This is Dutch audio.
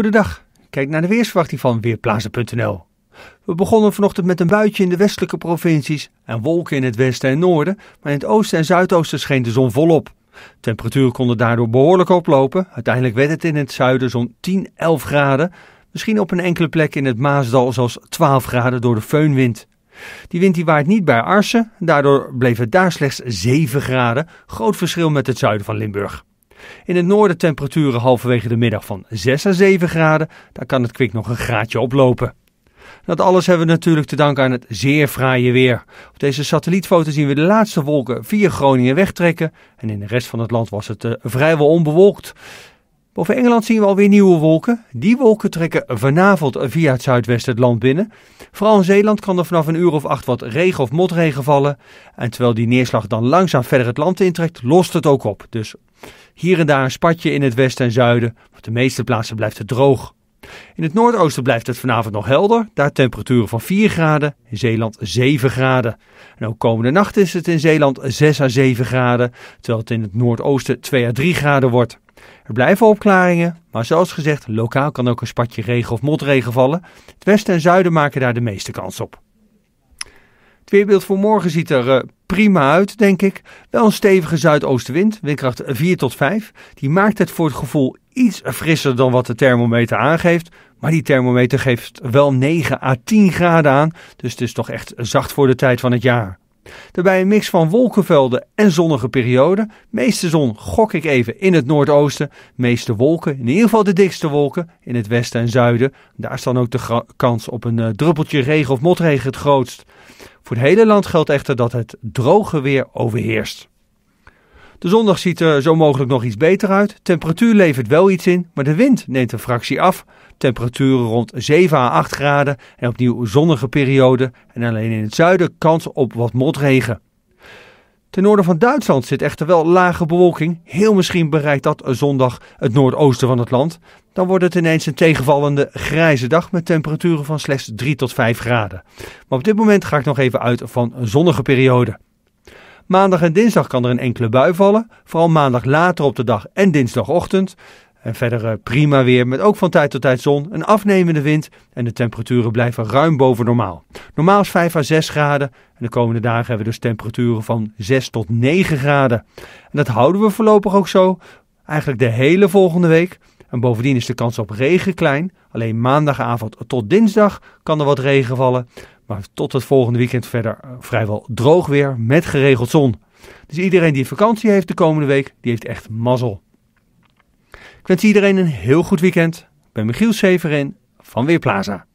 Goedendag, kijk naar de weersverwachting van Weerplaatsen.nl. We begonnen vanochtend met een buitje in de westelijke provincies en wolken in het westen en noorden, maar in het oosten en zuidoosten scheen de zon volop. Temperaturen konden daardoor behoorlijk oplopen. Uiteindelijk werd het in het zuiden zo'n 10, 11 graden. Misschien op een enkele plek in het Maasdal zelfs 12 graden door de feunwind. Die wind die waait niet bij Arsen, daardoor bleef het daar slechts 7 graden, groot verschil met het zuiden van Limburg. In het noorden temperaturen halverwege de middag van 6 à 7 graden. Daar kan het kwik nog een graadje oplopen. Dat alles hebben we natuurlijk te danken aan het zeer fraaie weer. Op deze satellietfoto zien we de laatste wolken via Groningen wegtrekken. En in de rest van het land was het eh, vrijwel onbewolkt. Boven Engeland zien we alweer nieuwe wolken. Die wolken trekken vanavond via het zuidwesten het land binnen. Vooral in Zeeland kan er vanaf een uur of acht wat regen of motregen vallen. En terwijl die neerslag dan langzaam verder het land intrekt, lost het ook op. Dus hier en daar een spatje in het westen en zuiden, maar op de meeste plaatsen blijft het droog. In het noordoosten blijft het vanavond nog helder, daar temperaturen van 4 graden, in Zeeland 7 graden. En ook komende nacht is het in Zeeland 6 à 7 graden, terwijl het in het noordoosten 2 à 3 graden wordt. Er blijven opklaringen, maar zoals gezegd, lokaal kan ook een spatje regen of motregen vallen. Het westen en zuiden maken daar de meeste kans op. Het weerbeeld voor morgen ziet er eh, prima uit, denk ik. Wel een stevige zuidoostenwind, windkracht 4 eh, tot 5. Die maakt het voor het gevoel iets frisser dan wat de thermometer aangeeft. Maar die thermometer geeft wel 9 à 10 graden aan. Dus het is toch echt zacht voor de tijd van het jaar. Daarbij een mix van wolkenvelden en zonnige perioden. Meeste zon gok ik even in het noordoosten. Meeste wolken, in ieder geval de dikste wolken, in het westen en zuiden. Daar is dan ook de kans op een eh, druppeltje regen of motregen het grootst. Voor het hele land geldt echter dat het droge weer overheerst. De zondag ziet er zo mogelijk nog iets beter uit. Temperatuur levert wel iets in, maar de wind neemt een fractie af. Temperaturen rond 7 à 8 graden en opnieuw zonnige periode. En alleen in het zuiden kans op wat motregen. Ten noorden van Duitsland zit echter wel lage bewolking. Heel misschien bereikt dat zondag het noordoosten van het land. Dan wordt het ineens een tegenvallende grijze dag met temperaturen van slechts 3 tot 5 graden. Maar op dit moment ga ik nog even uit van een zonnige periode. Maandag en dinsdag kan er een enkele bui vallen, vooral maandag later op de dag en dinsdagochtend. En verder eh, prima weer met ook van tijd tot tijd zon, een afnemende wind en de temperaturen blijven ruim boven normaal. Normaal is 5 à 6 graden en de komende dagen hebben we dus temperaturen van 6 tot 9 graden. En dat houden we voorlopig ook zo, eigenlijk de hele volgende week. En bovendien is de kans op regen klein. Alleen maandagavond tot dinsdag kan er wat regen vallen. Maar tot het volgende weekend verder eh, vrijwel droog weer met geregeld zon. Dus iedereen die vakantie heeft de komende week, die heeft echt mazzel wens iedereen een heel goed weekend. Ik ben Michiel Severin van Weerplaza.